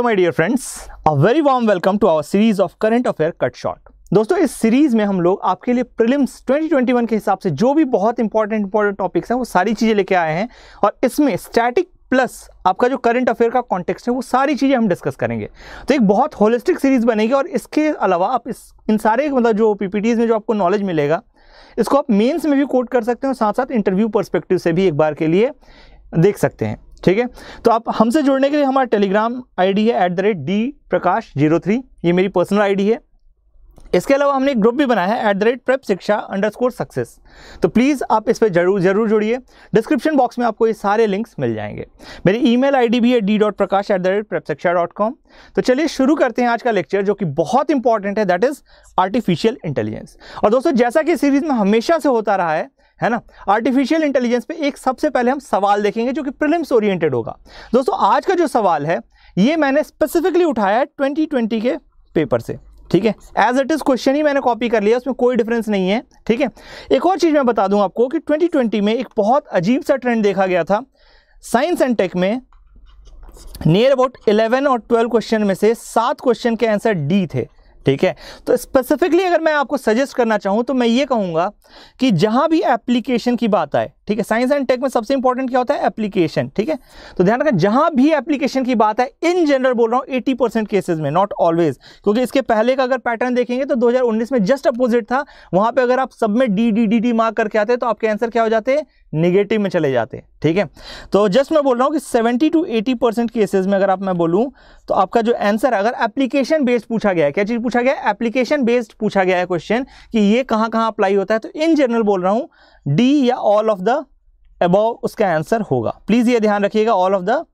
hello my dear friends a very warm welcome to our series of current affair cut short दोस्तों इस series में हम लोग आपके लिए प्रिलिम्स 2021 के हिसाब से जो भी बहुत इंपॉर्टेंट इंपॉर्टेंट टॉपिक्स हैं वो सारी चीज़ें लेके आए हैं और इसमें स्टैटिक प्लस आपका जो करंट अफेयर का कॉन्टेक्स्ट है वो सारी चीज़ें हम डिस्कस करेंगे तो एक बहुत होलिस्टिक सीरीज़ बनेगी और इसके अलावा आप इस इन सारे मतलब जो पीपीटीज में जो आपको नॉलेज मिलेगा इसको आप मेंस में भी कोट कर सकते हैं और साथ साथ इंटरव्यू पर्सपेक्टिव से भी एक बार के लिए देख सकते हैं ठीक है तो आप हमसे जुड़ने के लिए हमारा टेलीग्राम आईडी है at the rate D Prakash zero three ये मेरी पर्सनल आईडी है इसके अलावा हमने एक ग्रुप भी बनाया है at the rate prep Shiksha underscore success तो प्लीज़ आप इस पर जरूर जरूर जुड़िए डिस्क्रिप्शन बॉक्स में आपको ये सारे लिंक्स मिल जाएंगे मेरी ईमेल आईडी भी है D dot Prakash at the rate prep Shiksha dot com तो चलिए शुरू करते हैं आज का लेक्चर जो कि बहुत इंपॉर्टेंट है दैट इज़ आर्टिफिशियल इंटेलिजेंस और दोस्तों जैसा कि सीरीज़ में हमेशा से होता रहा है है ना आर्टिफिशियल इंटेलिजेंस पे एक सबसे पहले हम सवाल देखेंगे जो कि प्रिलिम्स ओरिएंटेड होगा दोस्तों आज का जो सवाल है ये मैंने स्पेसिफिकली उठाया है 2020 के पेपर से ठीक है एज इट इज़ क्वेश्चन ही मैंने कॉपी कर लिया उसमें कोई डिफरेंस नहीं है ठीक है एक और चीज़ मैं बता दूं आपको कि ट्वेंटी में एक बहुत अजीब सा ट्रेंड देखा गया था साइंस एंड टेक में नियर अबाउट 11 और 12 क्वेश्चन में से सात क्वेश्चन के आंसर डी थे ठीक है तो स्पेसिफिकली अगर मैं आपको सजेस्ट करना चाहूँ तो मैं ये कहूँगा कि जहाँ भी एप्लीकेशन की बात आए ठीक है साइंस एंड टेक में सबसे इंपॉर्टेंट क्या होता है एप्लीकेशन ठीक है तो ध्यान रखें जहां भी एप्लीकेशन की बात है इन जनरल बोल रहा हूं 80 परसेंट केसेज में नॉट ऑलवेज क्योंकि इसके पहले का अगर पैटर्न देखेंगे तो 2019 में जस्ट अपोजिट था वहां पे अगर आप सब में D D D D mark करके आते तो आपके आंसर क्या हो जाते हैं निगेटिव में चले जाते ठीक है तो जस्ट मैं बोल रहा हूँ कि 70 टू 80 परसेंट केसेज में अगर आप मैं बोलूँ तो आपका जो आंसर अगर एप्लीकेशन बेस्ड पूछा गया है क्या चीज़ पूछा गया है एप्लीकेशन बेस्ड पूछा गया है क्वेश्चन कि ये कहाँ कहाँ अप्लाई होता है तो इन जनरल बोल रहा हूँ डी या ऑल ऑफ द अबाव उसका आंसर होगा प्लीज़ ये ध्यान रखिएगा ऑल ऑफ द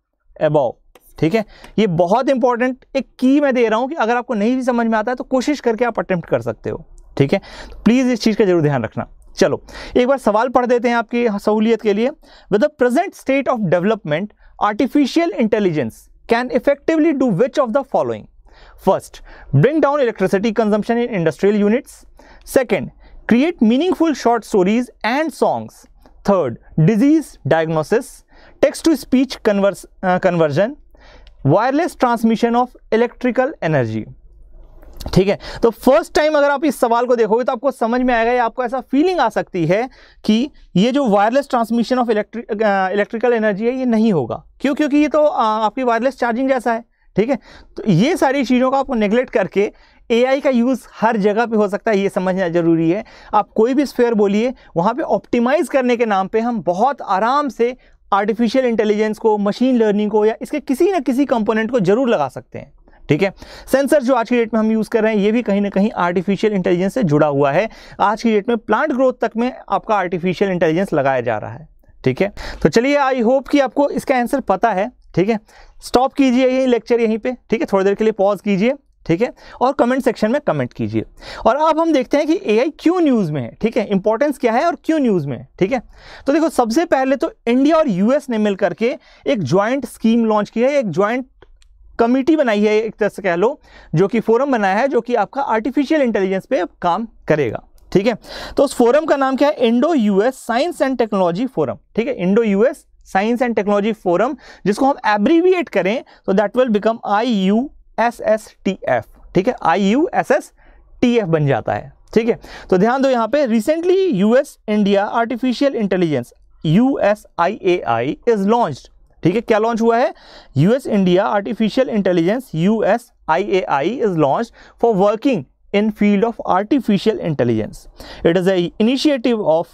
एबव ठीक है ये बहुत इंपॉर्टेंट एक की मैं दे रहा हूँ कि अगर आपको नहीं भी समझ में आता है तो कोशिश करके आप अटेम्प्ट कर सकते हो ठीक है तो प्लीज़ इस चीज़ का जरूर ध्यान रखना चलो एक बार सवाल पढ़ देते हैं आपकी सहूलियत के लिए with the present state of development artificial intelligence can effectively do which of the following first bring down electricity consumption in industrial units second create meaningful short stories and songs third disease diagnosis text to speech converse, uh, conversion wireless transmission of electrical energy ठीक है तो first time अगर आप इस सवाल को देखोगे तो आपको समझ में आएगा या आपको ऐसा फीलिंग आ सकती है कि ये जो wireless transmission of electric electrical energy है ये नहीं होगा क्यों क्योंकि ये तो uh, आपकी वायरलेस चार्जिंग जैसा है ठीक है तो ये सारी चीज़ों का आपको नेग्लेक्ट करके एआई का यूज़ हर जगह पे हो सकता है ये समझना ज़रूरी है आप कोई भी स्फेयर बोलिए वहाँ पे ऑप्टिमाइज़ करने के नाम पे हम बहुत आराम से आर्टिफिशियल इंटेलिजेंस को मशीन लर्निंग को या इसके किसी न किसी कंपोनेंट को ज़रूर लगा सकते हैं ठीक है सेंसर जो आज की डेट में हम यूज़ कर रहे हैं ये भी कहीं ना कहीं आर्टिफिशियल इंटेलिजेंस से जुड़ा हुआ है आज की डेट में प्लांट ग्रोथ तक में आपका आर्टिफिशियल इंटेलिजेंस लगाया जा रहा है ठीक है तो चलिए आई होप कि आपको इसका आंसर पता है ठीक है स्टॉप कीजिए यही लेक्चर यहीं पे ठीक है थोड़ी देर के लिए पॉज कीजिए ठीक है और कमेंट सेक्शन में कमेंट कीजिए और अब हम देखते हैं कि एआई क्यों न्यूज़ में है ठीक है इंपॉर्टेंस क्या है और क्यों न्यूज़ में है ठीक है तो देखो सबसे पहले तो इंडिया और यूएस ने मिल करके एक ज्वाइंट स्कीम लॉन्च की है एक ज्वाइंट कमिटी बनाई है एक तरह से कह लो जो कि फोरम बनाया है जो कि आपका आर्टिफिशियल इंटेलिजेंस पे काम करेगा ठीक है तो उस फोरम का नाम क्या है Indo US science and technology forum ठीक है Indo US science and technology forum जिसको हम एब्रीविएट करें तो that will become I U S S T F ठीक है I U S S T F बन जाता है ठीक है तो ध्यान दो यहाँ पे recently US India artificial intelligence U S I A I is launch ठीक है क्या लॉन्च हुआ है US India artificial intelligence U S I A I is launch for working in field of artificial intelligence it is a initiative of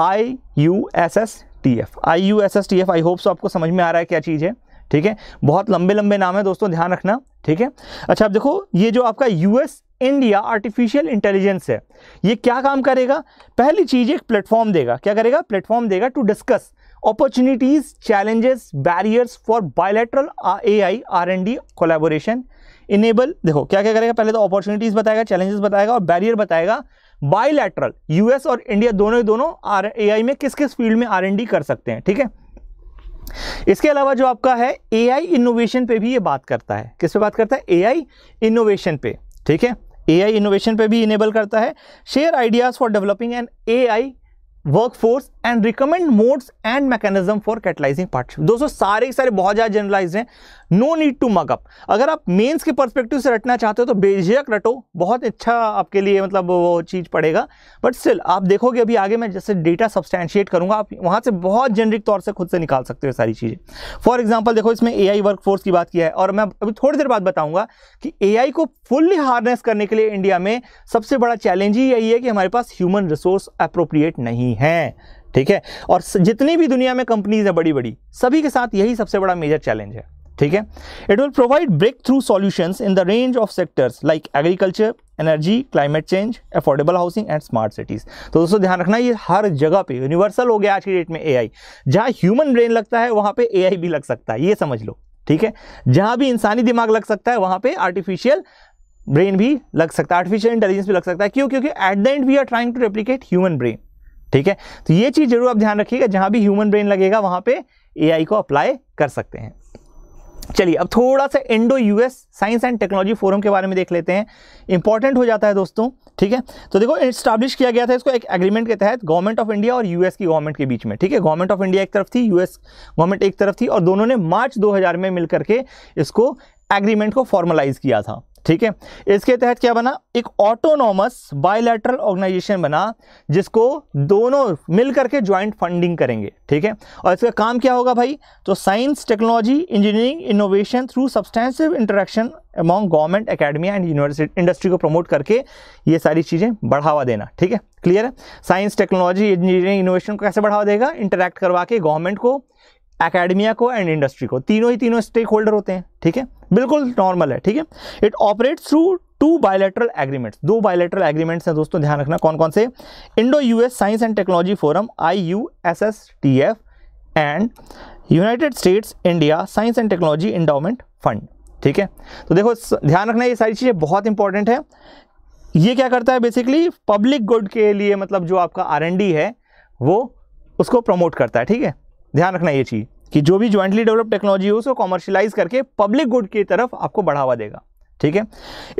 I U S S T F I U S S T F I hopes आपको समझ में आ रहा है क्या चीज़ है ठीक है बहुत लंबे लंबे नाम है दोस्तों ध्यान रखना ठीक है अच्छा आप देखो ये जो आपका यूएस इंडिया आर्टिफिशियल इंटेलिजेंस है ये क्या काम करेगा पहली चीज़ एक प्लेटफॉर्म देगा क्या करेगा प्लेटफॉर्म देगा to discuss for bilateral A I R and D collaboration enable देखो क्या क्या करेगा पहले तो अपॉर्चुनिटीज बताएगा चैलेंजेस बताएगा और बैरियर बताएगा बायोलेट्रल यूएस और इंडिया दोनों ही दोनों आर आई में किस किस फील्ड में आर डी कर सकते हैं ठीक है इसके अलावा जो आपका है एआई इनोवेशन पे भी ये बात करता है किस पे बात करता है एआई इनोवेशन पे ठीक है एआई इनोवेशन पे भी इनेबल करता है share ideas for developing an AI workforce and recommend modes and mechanism for catalysing partnership दोस्तों सारे के सारे बहुत ज़्यादा जनरलाइज हैं नो नीड टू मग अगर आप मेंस के पर्सपेक्टिव से रटना चाहते हो तो बेझिझक रटो बहुत अच्छा आपके लिए मतलब वो चीज़ पड़ेगा बट स्टिल आप देखोगे अभी आगे मैं जैसे डेटा सब्सटैंशिएट करूंगा आप वहां से बहुत जेनरिक तौर से खुद से निकाल सकते हो सारी चीज़ें फॉर एग्जाम्पल देखो इसमें ए आई की बात किया है और मैं अभी थोड़ी देर बाद बताऊंगा कि ए आई को फुल्ली हार्नेस करने के लिए इंडिया में सबसे बड़ा चैलेंज ही यही है कि हमारे पास ह्यूमन रिसोर्स अप्रोप्रिएट नहीं नहीं है ठीक है और जितनी भी दुनिया में कंपनीज है बड़ी बड़ी सभी के साथ यही सबसे बड़ा मेजर चैलेंज है ठीक है it will provide breakthrough solution in the range of sectors like agriculture energy climate change affordable housing and smart cities तो दोस्तों ध्यान रखना ये हर जगह पे यूनिवर्सल हो गया आज की डेट में एआई जहां ह्यूमन ब्रेन लगता है वहां पे एआई भी लग सकता है ये समझ लो ठीक है जहां भी इंसानी दिमाग लग सकता है वहां पे आर्टिफिशियल ब्रेन भी लग सकता है आर्टिफिशियल इंटेलिजेंस भी लग सकता है क्यों क्योंकि at the end we are trying to replicate human brain ठीक है तो ये चीज़ जरूर आप ध्यान रखिएगा जहां भी ह्यूमन ब्रेन लगेगा वहां पे एआई को अप्लाई कर सकते हैं चलिए अब थोड़ा सा Indo US science and technology forum के बारे में देख लेते हैं इंपॉर्टेंट हो जाता है दोस्तों ठीक है तो देखो इस्टाब्लिश किया गया था इसको एक एग्रीमेंट के तहत गवर्नमेंट ऑफ इंडिया और यूएस की गवर्नमेंट के बीच में ठीक है गवर्नमेंट ऑफ इंडिया एक तरफ थी यूएस गवर्नमेंट एक तरफ थी और दोनों ने मार्च दो में मिलकर के इसको एग्रीमेंट को फॉर्मलाइज किया था ठीक है इसके तहत क्या बना एक ऑटोनॉमस बायोलैटरल ऑर्गेनाइजेशन बना जिसको दोनों मिल करके ज्वाइंट फंडिंग करेंगे ठीक है और इसका काम क्या होगा भाई तो science technology engineering innovation through substantive interaction among government academia and university industry को प्रमोट करके ये सारी चीज़ें बढ़ावा देना ठीक है क्लियर है साइंस टेक्नोलॉजी इंजीनियरिंग इनोवेशन को कैसे बढ़ावा देगा इंटरेक्ट करवा के गवर्नमेंट को एकेडमिया को एंड इंडस्ट्री को तीनों ही तीनों स्टेक होल्डर होते हैं ठीक है बिल्कुल नॉर्मल है ठीक है it operate through two bilateral agreements दो बायोलेटरल एग्रीमेंट्स हैं दोस्तों ध्यान रखना कौन कौन से Indo US science and technology forum I U S S T F and United States India science and technology endowment fund ठीक है तो देखो ध्यान रखना ये सारी चीज़ें बहुत इंपॉर्टेंट है ये क्या करता है बेसिकली पब्लिक गुड के लिए मतलब जो आपका आर है वो उसको प्रमोट करता है ठीक है ध्यान रखना ये चीज़ कि जो भी ज्वाइंटली डेवलप टेक्नोलॉजी हो उसको कॉमर्शलाइज करके पब्लिक गुड की तरफ आपको बढ़ावा देगा ठीक है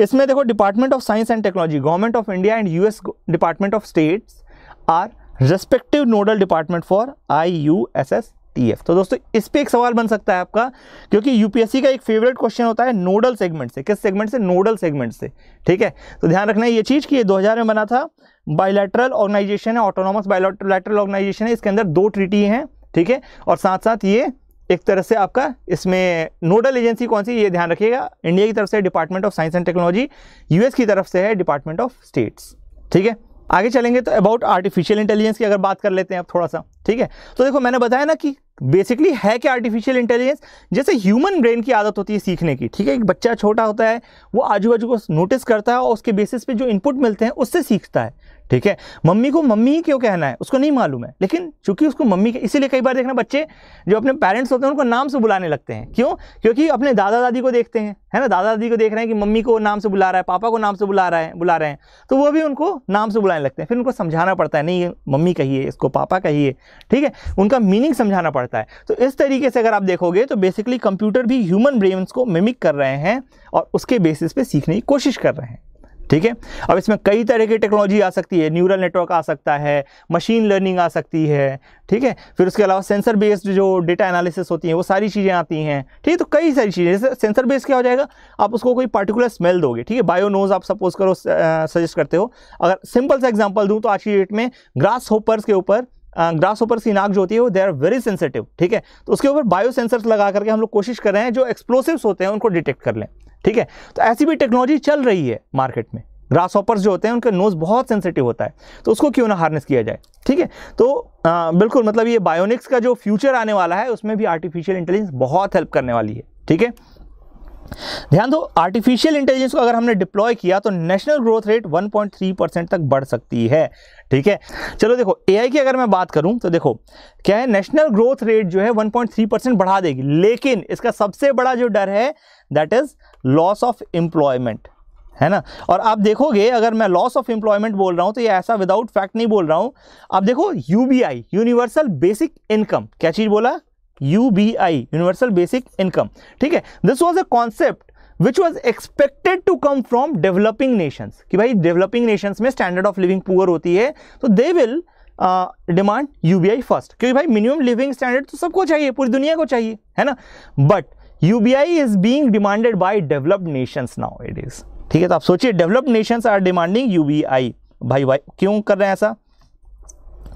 इसमें देखो department of science and technology government of India and US department of states are respective nodal department for I U S S T F तो दोस्तों इस पर एक सवाल बन सकता है आपका क्योंकि यूपीएससी का एक फेवरेट क्वेश्चन होता है नोडल सेगमेंट से किस सेगमेंट से नोडल सेगमेंट से ठीक है तो ध्यान रखना ये चीज़ कि ये 2000 में बना था बायोलैटरल ऑर्गेनाइजेशन है ऑटोनॉमस बायोलैटरल ऑर्गेनाइजेशन है इसके अंदर दो ट्रीटी हैं ठीक है और साथ साथ ये एक तरह से आपका इसमें नोडल एजेंसी कौन सी ये ध्यान रखिएगा इंडिया की तरफ से department of science and technology US की तरफ से है डिपार्टमेंट ऑफ स्टेट्स ठीक है आगे चलेंगे तो अबाउट आर्टिफिशियल इंटेलिजेंस की अगर बात कर लेते हैं आप थोड़ा सा ठीक है तो देखो मैंने बताया ना कि बेसिकली है क्या आर्टिफिशियल इंटेलिजेंस जैसे ह्यूमन ब्रेन की आदत होती है सीखने की ठीक है एक बच्चा छोटा होता है वो आजू बाजू को नोटिस करता है और उसके बेसिस पे जो इनपुट मिलते हैं उससे सीखता है ठीक है मम्मी को मम्मी ही क्यों कहना है उसको नहीं मालूम है लेकिन चूंकि उसको मम्मी के इसीलिए कई बार देखना बच्चे जो अपने पेरेंट्स होते हैं उनको नाम से बुलाने लगते हैं क्यों क्योंकि अपने दादा दादी को देखते हैं है ना दादा दादी को देख रहे हैं कि मम्मी को नाम से बुला रहा है पापा को नाम से बुला रहा है बुला रहे हैं तो वो भी उनको नाम से बुलाने लगते हैं फिर उनको समझाना पड़ता है नहीं ये मम्मी कहिए इसको पापा कहिए ठीक है उनका मीनिंग समझाना पड़ता है तो इस तरीके से अगर आप देखोगे तो बेसिकली कंप्यूटर भी ह्यूमन ब्रेन्स को मिमिक कर रहे हैं और उसके बेसिस पे सीखने की कोशिश कर रहे हैं ठीक है अब इसमें कई तरह की टेक्नोलॉजी आ सकती है न्यूरल नेटवर्क आ सकता है मशीन लर्निंग आ सकती है ठीक है फिर उसके अलावा सेंसर बेस्ड जो डेटा एनालिसिस होती हैं वो सारी चीज़ें आती हैं ठीक है तो कई सारी चीज़ें जैसे सेंसर बेस्ड क्या हो जाएगा आप उसको कोई पर्टिकुलर स्मेल दोगे ठीक है बायोनोज आप सपोज करो सजेस्ट करते हो अगर सिंपल सा एग्जाम्पल दूँ तो आज की डेट में ग्रास होपर्स के ऊपर ग्रास ऊपर सी नाक जो होती है वो दे आर वेरी सेंसिटिव ठीक है तो उसके ऊपर बायो सेंसर्स लगा करके हम लोग कोशिश कर रहे हैं जो एक्सप्लोसिव्स होते हैं उनको डिटेक्ट कर लें ठीक है तो ऐसी भी टेक्नोलॉजी चल रही है मार्केट में ग्रास ऑपर्स जो होते हैं उनका नोज़ बहुत सेंसिटिव होता है तो उसको क्यों ना हार्नेस किया जाए ठीक है तो आ, बिल्कुल मतलब ये बायोनिक्स का जो फ्यूचर आने वाला है उसमें भी आर्टिफिशियल इंटेलिजेंस बहुत हेल्प करने वाली है ठीक है ध्यान दो आर्टिफिशियल इंटेलिजेंस को अगर हमने डिप्लॉय किया तो नेशनल ग्रोथ रेट 1.3 परसेंट तक बढ़ सकती है ठीक है चलो देखो एआई की अगर मैं बात करूं तो देखो क्या है नेशनल ग्रोथ रेट जो है 1.3 परसेंट बढ़ा देगी लेकिन इसका सबसे बड़ा जो डर है that is loss of employment है ना और आप देखोगे अगर मैं लॉस ऑफ एम्प्लॉयमेंट बोल रहा हूं तो ये ऐसा विदाउट फैक्ट नहीं बोल रहा हूं आप देखो यूबीआई यूनिवर्सल बेसिक इनकम क्या चीज़ बोला U B I universal basic income ठीक है this was a concept which was expected to come from developing nations कि भाई डेवलपिंग नेशंस में स्टैंडर्ड ऑफ लिविंग पुअर होती है तो they will demand U B I first क्योंकि भाई मिनिमम लिविंग स्टैंडर्ड तो सबको चाहिए पूरी दुनिया को चाहिए है ना but U B I is being demanded by developed nations now it is ठीक है तो आप सोचिए developed nations are demanding U B I भाई भाई क्यों कर रहे हैं ऐसा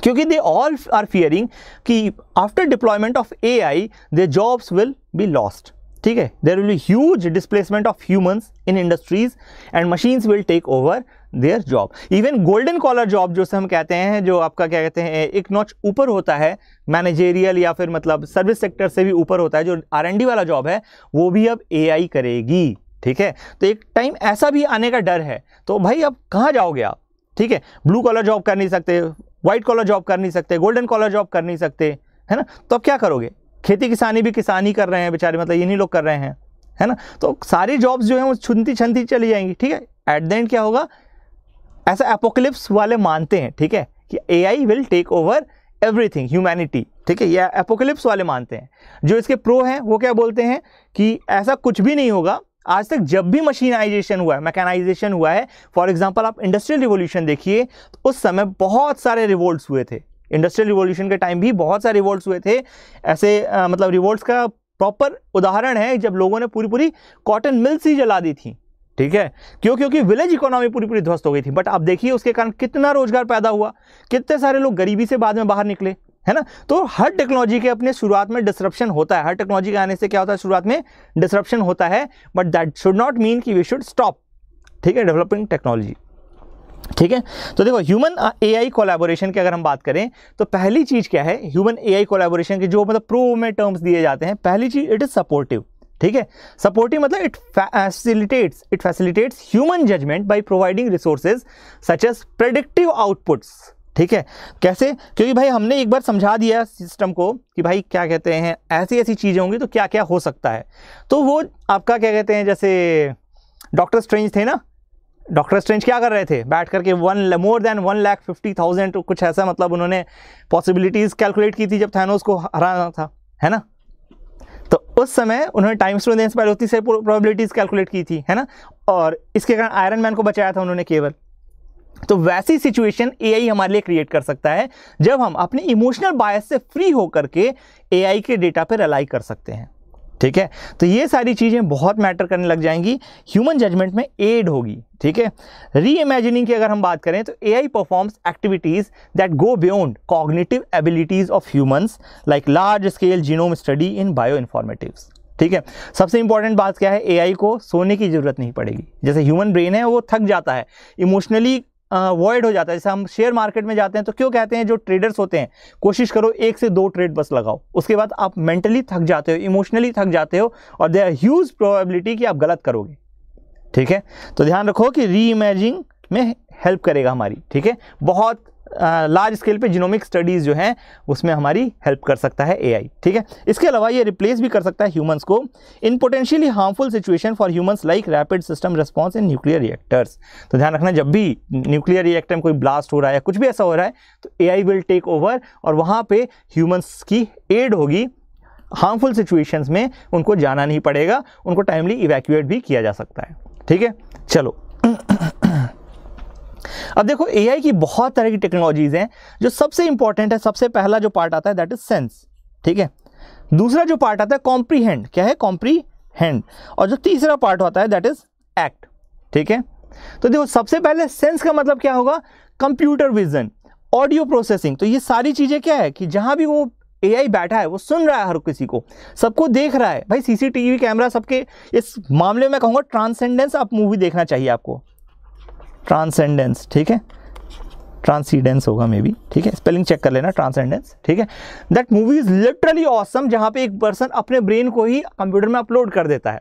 क्योंकि दे ऑल आर फियरिंग कि after deployment of A I they jobs will be lost ठीक है there will be huge displacement of humans in industries and machines will take over their job even golden collar job जो से हम कहते हैं जो आपका क्या कहते हैं एक नॉच ऊपर होता है मैनेजेरियल या फिर मतलब सर्विस सेक्टर से भी ऊपर होता है जो आर डी वाला जॉब है वो भी अब ए आई करेगी ठीक है तो एक टाइम ऐसा भी आने का डर है तो भाई अब कहाँ जाओगे आप ठीक है ब्लू कॉलर जॉब कर नहीं सकते व्हाइट कॉलर जॉब कर नहीं सकते गोल्डन कॉलर जॉब कर नहीं सकते है ना तो अब क्या करोगे खेती किसानी भी किसानी कर रहे हैं बेचारे मतलब इन्हीं लोग कर रहे हैं है ना तो सारी जॉब्स जो हैं वो छुनती छनती चली जाएंगी ठीक है एट द एंड क्या होगा ऐसा एपोकलिप्स वाले मानते हैं ठीक है कि A I will take over everything humanity ठीक है या एपोकलिप्स वाले मानते हैं जो इसके प्रो हैं वो क्या बोलते हैं कि ऐसा कुछ भी नहीं होगा आज तक जब भी मशीनाइजेशन हुआ है मैकेनाइजेशन हुआ है फॉर एग्जांपल आप इंडस्ट्रियल रिवोल्यूशन देखिए तो उस समय बहुत सारे रिवोल्ट्स हुए थे इंडस्ट्रियल रिवोल्यूशन के टाइम भी बहुत सारे रिवोल्ट्स हुए थे ऐसे आ, मतलब रिवोल्ट्स का प्रॉपर उदाहरण है जब लोगों ने पूरी पूरी कॉटन मिल्स ही जला दी थी ठीक है क्यों क्योंकि विलेज इकोनॉमी पूरी पूरी ध्वस्त हो गई थी बट आप देखिए उसके कारण कितना रोजगार पैदा हुआ कितने सारे लोग गरीबी से बाद में बाहर निकले है ना तो हर टेक्नोलॉजी के अपने शुरुआत में डिसरप्शन होता है हर टेक्नोलॉजी के आने से क्या होता है शुरुआत में डिस्क्रप्शन होता है but that should not mean कि वी शुड स्टॉप ठीक है डेवलपिंग टेक्नोलॉजी ठीक है तो देखो ह्यूमन ए आई कोलेबोरेशन की अगर हम बात करें तो पहली चीज़ क्या है ह्यूमन ए आई कोलेबोरेशन के जो मतलब प्रो में टर्म्स दिए जाते हैं पहली चीज़ इट इज़ सपोर्टिव ठीक है सपोर्टिव मतलब it facilitates it facilitates human judgement by providing resources such as predictive outputs ठीक है कैसे क्योंकि भाई हमने एक बार समझा दिया सिस्टम को कि भाई क्या कहते हैं ऐसी ऐसी चीज़ें होंगी तो क्या क्या हो सकता है तो वो आपका क्या कहते हैं जैसे डॉक्टर स्ट्रेंज थे ना डॉक्टर स्ट्रेंज क्या कर रहे थे बैठ करके one more than one lakh fifty thousand कुछ ऐसा मतलब उन्होंने पॉसिबिलिटीज़ कैलकुलेट की थी जब थैनोस को हराना था है ना तो उस समय उन्होंने टाइम स्टोन देने से पहले उतनी सारी प्रोबेबिलिटीज़ कैलकुलेट की थी है ना और इसके कारण आयरन मैन को बचाया था उन्होंने केवल तो वैसी सिचुएशन एआई हमारे लिए क्रिएट कर सकता है जब हम अपने इमोशनल बायस से फ्री होकर के एआई के डेटा पर रलाई कर सकते हैं ठीक है तो ये सारी चीज़ें बहुत मैटर करने लग जाएंगी ह्यूमन जजमेंट में एड होगी ठीक है री इमेजिनिंग की अगर हम बात करें तो A I performs activities that go beyond cognitive abilities of humans like large scale genome study in bioinformatics ठीक है सबसे इंपॉर्टेंट बात क्या है एआई को सोने की ज़रूरत नहीं पड़ेगी जैसे ह्यूमन ब्रेन है वो थक जाता है इमोशनली वॉइड हो जाता है जैसे हम शेयर मार्केट में जाते हैं तो क्यों कहते हैं जो ट्रेडर्स होते हैं कोशिश करो एक से दो ट्रेड बस लगाओ उसके बाद आप मेंटली थक जाते हो इमोशनली थक जाते हो और दे आर ह्यूज प्रोबेबिलिटी कि आप गलत करोगे ठीक है तो ध्यान रखो कि री में हेल्प करेगा हमारी ठीक है बहुत लार्ज स्केल पे जिनोमिक स्टडीज़ जो हैं उसमें हमारी हेल्प कर सकता है एआई ठीक है इसके अलावा ये रिप्लेस भी कर सकता है ह्यूमंस को in potentially harmful situation for humans like rapid system response in nuclear reactors तो ध्यान रखना जब भी न्यूक्लियर रिएक्टर में कोई ब्लास्ट हो रहा है कुछ भी ऐसा हो रहा है तो ए विल टेक ओवर और वहाँ पर ह्यूमन्स की एड होगी हार्मफुल सिचुएशंस में उनको जाना नहीं पड़ेगा उनको टाइमली इवैक्यूएट भी किया जा सकता है ठीक है चलो अब देखो एआई की बहुत तरह की टेक्नोलॉजीज़ हैं जो सबसे इंपॉर्टेंट है सबसे पहला जो पार्ट आता है दैट इज सेंस ठीक है दूसरा जो पार्ट आता है कॉम्प्रीहेंड क्या है कॉम्प्रीहेंड और जो तीसरा पार्ट होता है दैट इज एक्ट ठीक है तो देखो सबसे पहले सेंस का मतलब क्या होगा कंप्यूटर विजन ऑडियो प्रोसेसिंग तो ये सारी चीज़ें क्या है कि जहां भी वो एआई बैठा है वो सुन रहा है हर किसी को सबको देख रहा है भाई सीसीटीवी कैमरा सबके इस मामले में कहूँगा ट्रांसेंडेंस आप मूवी देखना चाहिए आपको ट्रांसेंडेंस ठीक है ट्रांसीडेंस होगा मे बी ठीक है स्पेलिंग चेक कर लेना ट्रांसेंडेंस ठीक है that movie is literally awesome जहाँ पे एक पर्सन अपने ब्रेन को ही कंप्यूटर में अपलोड कर देता है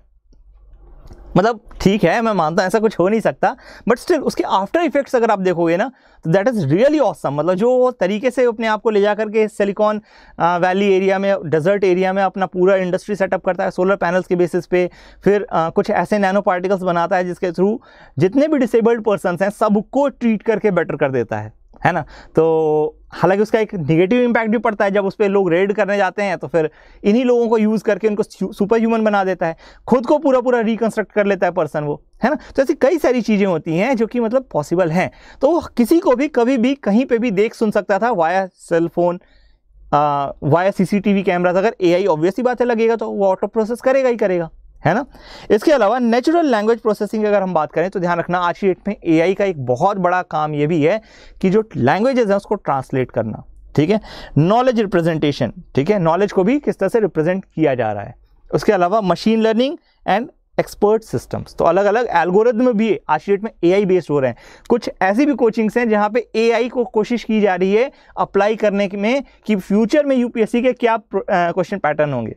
मतलब ठीक है मैं मानता हूँ ऐसा कुछ हो नहीं सकता बट स्टिल उसके आफ्टर इफेक्ट्स अगर आप देखोगे ना तो दैट इज़ रियली ऑसम मतलब जो तरीके से अपने आप को ले जा करके सिलिकॉन वैली एरिया में डेजर्ट एरिया में अपना पूरा इंडस्ट्री सेटअप करता है सोलर पैनल्स के बेसिस पे फिर आ, कुछ ऐसे नैनो पार्टिकल्स बनाता है जिसके थ्रू जितने भी डिसेबल्ड पर्सनस हैं सबको ट्रीट करके बेटर कर देता है है ना तो हालांकि उसका एक निगेटिव इम्पैक्ट भी पड़ता है जब उस पर लोग रेड करने जाते हैं तो फिर इन्हीं लोगों को यूज़ करके उनको सुपर ह्यूमन बना देता है खुद को पूरा पूरा रिकन्स्ट्रक्ट कर लेता है पर्सन वो है ना तो ऐसी कई सारी चीज़ें होती हैं जो कि मतलब पॉसिबल हैं तो किसी को भी कभी भी कहीं पर भी देख सुन सकता था via cellphone via we camera अगर ए आई ऑब्वियसली बातें लगेगा तो वो ऑटो प्रोसेस करेगा ही करेगा है ना इसके अलावा नेचुरल लैंग्वेज प्रोसेसिंग की अगर हम बात करें तो ध्यान रखना आज की डेट में एआई का एक बहुत बड़ा काम ये भी है कि जो लैंग्वेजेस हैं उसको ट्रांसलेट करना ठीक है नॉलेज रिप्रेजेंटेशन ठीक है नॉलेज को भी किस तरह से रिप्रेजेंट किया जा रहा है उसके अलावा machine learning and expert systems तो अलग अलग एल्गोरिदम भी आज डेट में एआई बेस्ड हो रहे हैं कुछ ऐसी भी कोचिंग्स हैं जहां पे एआई को कोशिश की जा रही है अप्लाई करने में कि फ्यूचर में यूपीएससी के क्या क्वेश्चन पैटर्न होंगे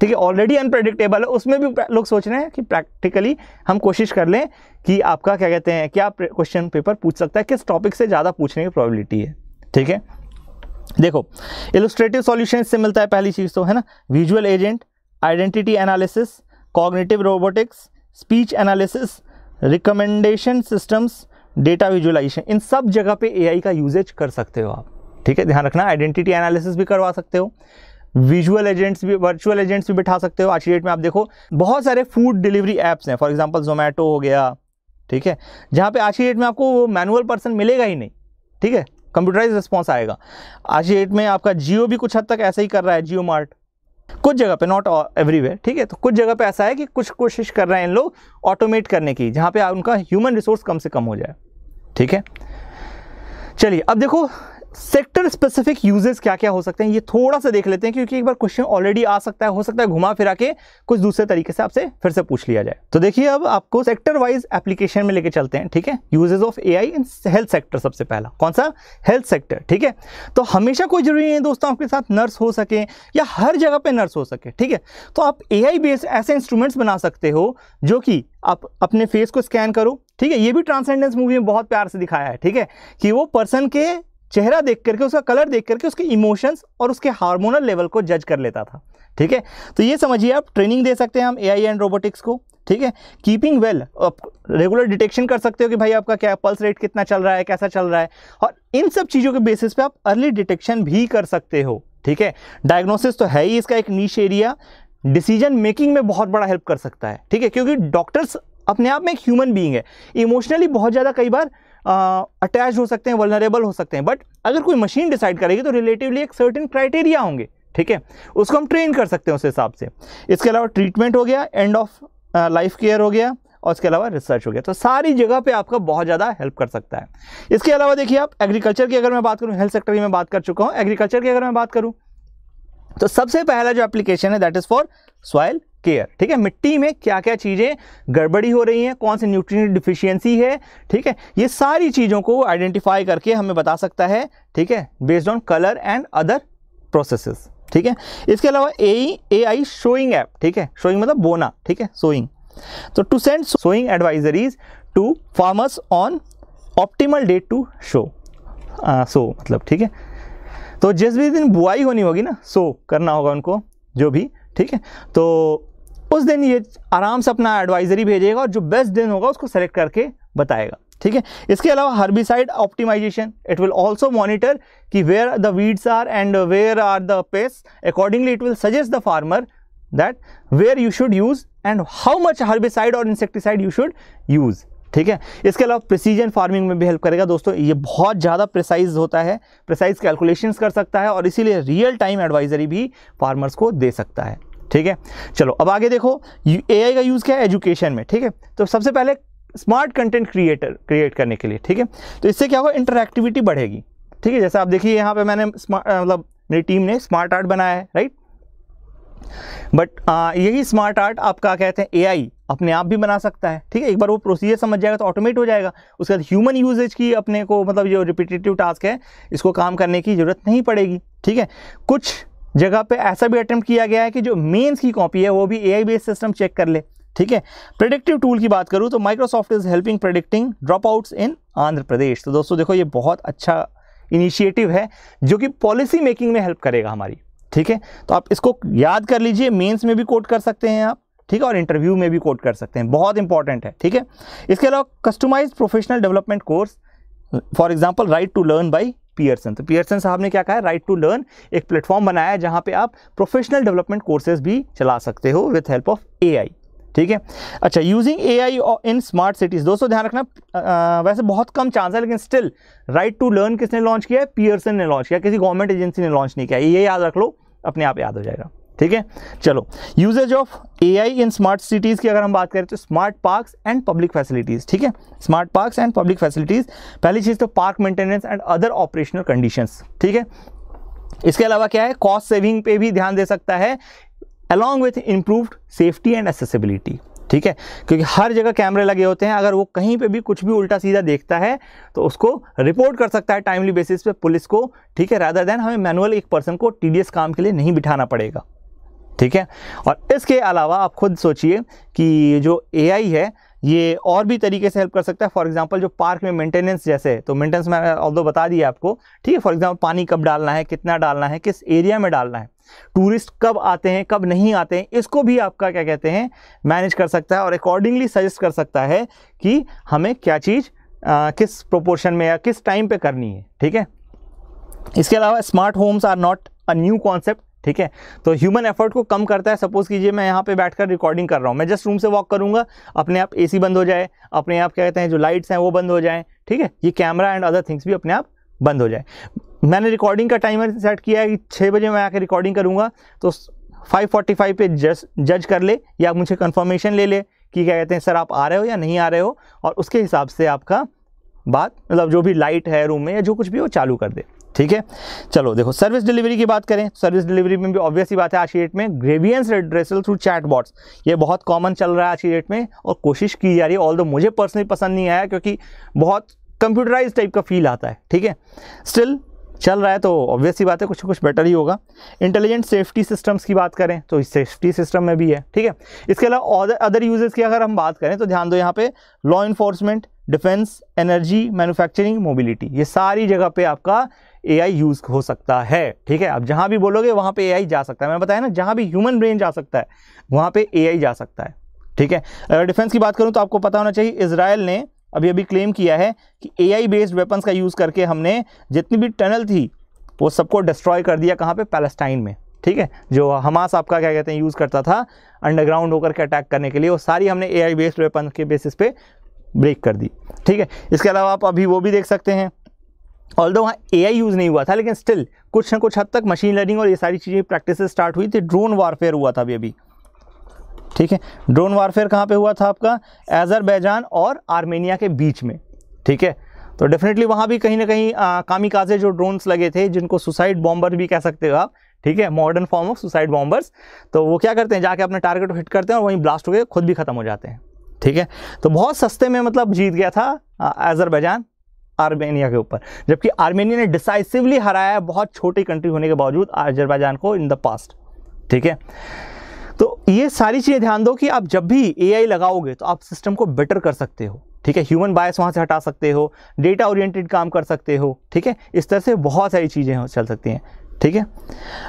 ठीक है ऑलरेडी अनप्रडिक्टेबल है उसमें भी लोग सोच रहे हैं कि प्रैक्टिकली हम कोशिश कर लें कि आपका क्या कहते हैं क्या क्वेश्चन पेपर पूछ सकता है किस टॉपिक से ज़्यादा पूछने की प्रॉबिलिटी है ठीक है देखो इलस्ट्रेटिव सॉल्यूशन से मिलता है पहली चीज़ तो है ना visual agent identity analysis cognitive robotics speech analysis recommendation systems data visualisation इन सब जगह पे एआई का यूजेज कर सकते हो आप ठीक है ध्यान रखना आइडेंटिटी एनालिसिस भी करवा सकते हो विजुअल एजेंट्स भी वर्चुअल एजेंट्स भी बैठा सकते हो आज की डेट में आप देखो बहुत सारे फूड डिलीवरी ऐप्स हैं फॉर एग्जाम्पल जोमेटो हो गया ठीक है जहाँ पे आज की डेट में आपको वो मैनुअल पर्सन मिलेगा ही नहीं ठीक है कंप्यूटराइज रिस्पॉन्स आएगा आज की डेट में आपका जियो भी कुछ हद तक ऐसा ही कर रहा है जियो मार्ट कुछ जगह पे नॉट एवरीवेयर ठीक है तो कुछ जगह पे ऐसा है कि कुछ कोशिश कर रहे हैं इन लोग ऑटोमेट करने की जहाँ पे उनका ह्यूमन रिसोर्स कम से कम हो जाए ठीक है चलिए अब देखो सेक्टर स्पेसिफिक यूजेस क्या क्या हो सकते हैं ये थोड़ा सा देख लेते हैं क्योंकि एक बार क्वेश्चन ऑलरेडी आ सकता है हो सकता है घुमा फिरा के कुछ दूसरे तरीके से आपसे फिर से पूछ लिया जाए तो देखिए अब आपको सेक्टर वाइज एप्लीकेशन में लेके चलते हैं ठीक है uses of A in health sector सबसे पहला कौन सा हेल्थ सेक्टर ठीक है तो हमेशा कोई जरूरी नहीं है दोस्तों आपके साथ नर्स हो सके या हर जगह पर नर्स हो सके ठीक है तो आप ए बेस्ड ऐसे इंस्ट्रूमेंट्स बना सकते हो जो कि आप अपने फेस को स्कैन करो ठीक है ये भी ट्रांसेंडेंस मूवी में बहुत प्यार से दिखाया है ठीक है कि वो पर्सन के चेहरा देख करके उसका कलर देख करके उसके इमोशंस और उसके हार्मोनल लेवल को जज कर लेता था ठीक है तो ये समझिए आप ट्रेनिंग दे सकते हैं हम एआई एंड रोबोटिक्स को ठीक है कीपिंग वेल आप रेगुलर डिटेक्शन कर सकते हो कि भाई आपका क्या पल्स रेट कितना चल रहा है कैसा चल रहा है और इन सब चीज़ों के बेसिस पे आप अर्ली डिटेक्शन भी कर सकते हो ठीक है डायग्नोसिस तो है ही इसका एक नीच एरिया डिसीजन मेकिंग में बहुत बड़ा हेल्प कर सकता है ठीक है क्योंकि डॉक्टर्स अपने आप में एक ह्यूमन बीइंग है इमोशनली बहुत ज़्यादा कई बार अटैच हो सकते हैं वलनरेबल हो सकते हैं बट अगर कोई मशीन डिसाइड करेगी तो रिलेटिवली एक सर्टन क्राइटेरिया होंगे ठीक है उसको हम ट्रेन कर सकते हैं उस हिसाब से इसके अलावा ट्रीटमेंट हो गया एंड ऑफ लाइफ केयर हो गया और इसके अलावा रिसर्च हो गया तो सारी जगह पे आपका बहुत ज़्यादा हेल्प कर सकता है इसके अलावा देखिए आप एग्रीकल्चर की अगर मैं बात करूँ हेल्थ सेक्टर की मैं बात कर चुका हूँ एग्रीकल्चर की अगर मैं बात करूँ तो सबसे पहला जो एप्लीकेशन है that is for soil care ठीक है मिट्टी में क्या क्या चीज़ें गड़बड़ी हो रही हैं कौन सी न्यूट्रिय डिफिशियंसी है ठीक है ये सारी चीज़ों को आइडेंटिफाई करके हमें बता सकता है ठीक है based on colour and other processes ठीक है इसके अलावा ए ए आई शोइंग ऐप ठीक है शोइंग मतलब बोना ठीक है सोइंग तो to send sowing advisories to farmers on optimal date to show so मतलब ठीक है तो जिस भी दिन बुआई होनी होगी ना सो करना होगा उनको जो भी ठीक है तो उस दिन ये आराम से अपना एडवाइजरी भेजेगा और जो बेस्ट दिन होगा उसको सेलेक्ट करके बताएगा ठीक है इसके अलावा herbicide optimisation it will also monitor कि where the weeds are and where are the pest accordingly it will suggest the farmer that where you should use and how much herbicide और insecticide you should use ठीक है इसके अलावा precision farming में भी help करेगा दोस्तों ये बहुत ज़्यादा प्रिसाइज होता है प्रिसाइज कैलकुलेशंस कर सकता है और इसीलिए रियल टाइम एडवाइजरी भी फार्मर्स को दे सकता है ठीक है चलो अब आगे देखो ए का यूज़ क्या है एजुकेशन में ठीक है तो सबसे पहले स्मार्ट कंटेंट क्रिएटर क्रिएट करने के लिए ठीक है तो इससे क्या होगा इंटरेक्टिविटी बढ़ेगी ठीक है जैसे आप देखिए यहाँ पे मैंने मतलब मेरी टीम ने स्मार्ट आर्ट बनाया है राइट बट यही स्मार्ट आर्ट आपका कहते हैं एआई अपने आप भी बना सकता है ठीक है एक बार वो प्रोसीजर समझ जाएगा तो ऑटोमेट हो जाएगा उसके बाद ह्यूमन यूजेज की अपने को मतलब जो रिपीटेटिव टास्क है इसको काम करने की ज़रूरत नहीं पड़ेगी ठीक है कुछ जगह पे ऐसा भी अटैम्प्ट किया गया है कि जो मेंस की कॉपी है वो भी ए बेस्ड सिस्टम चेक कर ले ठीक है प्रेडिक्टिव टूल की बात करूँ तो Microsoft is helping predicting dropouts in Andhra Pradesh तो दोस्तों देखो ये बहुत अच्छा इनिशिएटिव है जो कि पॉलिसी मेकिंग में हेल्प करेगा हमारी ठीक है तो आप इसको याद कर लीजिए मेंस में भी कोट कर सकते हैं आप ठीक है और इंटरव्यू में भी कोट कर सकते हैं बहुत इंपॉर्टेंट है ठीक है इसके अलावा customize professional development course for example right to learn by Pearson तो पियर्सन साहब ने क्या कहा राइट टू लर्न एक प्लेटफॉर्म बनाया है जहाँ पे आप प्रोफेशनल डेवलपमेंट कोर्सेज भी चला सकते हो विथ हेल्प ऑफ ए ठीक है अच्छा using A I in smart cities दोस्तों ध्यान रखना आ, वैसे बहुत कम चांस है लेकिन स्टिल राइट टू लर्न किसने लॉन्च किया है पियर्सन ने लॉन्च किया किसी गवर्नमेंट एजेंसी ने लॉन्च नहीं किया ये याद रख लो अपने आप याद हो जाएगा ठीक है चलो uses of A I in smart cities की अगर हम बात करें तो smart parks and public facilities ठीक है smart parks and public facilities पहली चीज़ तो park maintenance and other operational conditions ठीक है इसके अलावा क्या है कॉस्ट सेविंग पे भी ध्यान दे सकता है along with improved safety and accessibility ठीक है क्योंकि हर जगह कैमरे लगे होते हैं अगर वो कहीं पे भी कुछ भी उल्टा सीधा देखता है तो उसको रिपोर्ट कर सकता है टाइमली बेसिस पे पुलिस को ठीक है रादर देन हमें मैनुअल एक पर्सन को टीडीएस काम के लिए नहीं बिठाना पड़ेगा ठीक है और इसके अलावा आप खुद सोचिए कि जो ए है ये और भी तरीके से हेल्प कर सकता है फॉर एग्जांपल जो पार्क में मेंटेनेंस जैसे तो मेंटेनेंस मैंने दो बता दिया आपको ठीक है फॉर एग्जांपल पानी कब डालना है कितना डालना है किस एरिया में डालना है टूरिस्ट कब आते हैं कब नहीं आते हैं इसको भी आपका क्या कहते हैं मैनेज कर सकता है और अकॉर्डिंगली सजेस्ट कर सकता है कि हमें क्या चीज़ आ, किस प्रोपोर्शन में या किस टाइम पर करनी है ठीक है इसके अलावा smart homes are not a new concept ठीक है तो ह्यूमन एफर्ट को कम करता है सपोज कीजिए मैं यहाँ पे बैठकर रिकॉर्डिंग कर रहा हूँ मैं जस्ट रूम से वॉक करूँगा अपने आप एसी बंद हो जाए अपने आप क्या कहते हैं जो लाइट्स हैं वो बंद हो जाएँ ठीक है ये कैमरा एंड अदर थिंग्स भी अपने आप बंद हो जाए मैंने रिकॉर्डिंग का टाइमर सेट किया है कि छः बजे मैं आके रिकॉर्डिंग करूँगा तो फाइव पे जज जज कर ले या मुझे कन्फर्मेशन ले ले कि क्या कहते हैं सर आप आ रहे हो या नहीं आ रहे हो और उसके हिसाब से आपका बात मतलब जो भी लाइट है रूम में या जो कुछ भी हो चालू कर दे ठीक है चलो देखो सर्विस डिलीवरी की बात करें सर्विस डिलीवरी में भी ऑब्वियस ही बात है आज की डेट में grievance redressal through chat bots ये बहुत कॉमन चल रहा है आज की डेट में और कोशिश की जा रही है ऑल मुझे पर्सनली पसंद नहीं आया क्योंकि बहुत कंप्यूटराइज टाइप का फील आता है ठीक है स्टिल चल रहा है तो ऑब्वियस ही बात है कुछ कुछ बेटर ही होगा इंटेलिजेंट सेफ्टी सिस्टम्स की बात करें तो इस सेफ्टी सिस्टम में भी है ठीक है इसके अलावा अदर यूजेस की अगर हम बात करें तो ध्यान दो यहाँ पे law enforcement defence energy manufacturing mobility ये सारी जगह पे आपका एआई यूज़ हो सकता है ठीक है आप जहाँ भी बोलोगे वहाँ पे एआई जा सकता है मैंने बताया ना जहाँ भी ह्यूमन ब्रेन जा सकता है वहाँ पे एआई जा सकता है ठीक है अगर डिफेंस की बात करूँ तो आपको पता होना चाहिए इसराइल ने अभी अभी क्लेम किया है कि आई बेस्ड वेपन्स का यूज़ करके हमने जितनी भी टनल थी वो सबको डिस्ट्रॉय कर दिया कहाँ पर पैलेस्टाइन में ठीक है जो हमास आपका क्या कहते हैं यूज़ करता था अंडरग्राउंड होकर के अटैक करने के लिए वो सारी हमने आई बेस्ड वेपन के बेसिस पे ब्रेक कर दी ठीक है इसके अलावा आप अभी वो भी देख सकते हैं ऑल दो वहाँ ए यूज़ नहीं हुआ था लेकिन स्टिल कुछ ना कुछ हद तक मशीन लर्निंग और ये सारी चीज़ें प्रैक्टिस स्टार्ट हुई थी ड्रोन वारफेयर हुआ था अभी अभी ठीक है ड्रोन वारफेयर कहाँ पे हुआ था आपका एजरबैजान और आर्मेनिया के बीच में ठीक है तो डेफिनेटली वहाँ भी कहीं ना कहीं कामी काजे जो ड्रोन्स लगे थे जिनको सुसाइड बॉम्बर भी कह सकते हो आप ठीक है modern form of suicide bombers तो वो क्या करते हैं जाके अपने टारगेट को हिट करते हैं और वहीं ब्लास्ट होकर खुद भी ख़त्म हो जाते हैं ठीक है तो बहुत सस्ते में मतलब जीत गया था एजरबैजान आर्मेनिया के ऊपर जबकि आर्मेनिया ने डिसाइसिवली हराया है बहुत छोटी कंट्री होने के बावजूद अजरबैजान को इन द पास्ट ठीक है तो ये सारी चीज़ें ध्यान दो कि आप जब भी एआई लगाओगे तो आप सिस्टम को बेटर कर सकते हो ठीक है ह्यूमन बायस वहाँ से हटा सकते हो डेटा ओरिएंटेड काम कर सकते हो ठीक है इस तरह से बहुत सारी चीज़ें चल सकती हैं ठीक है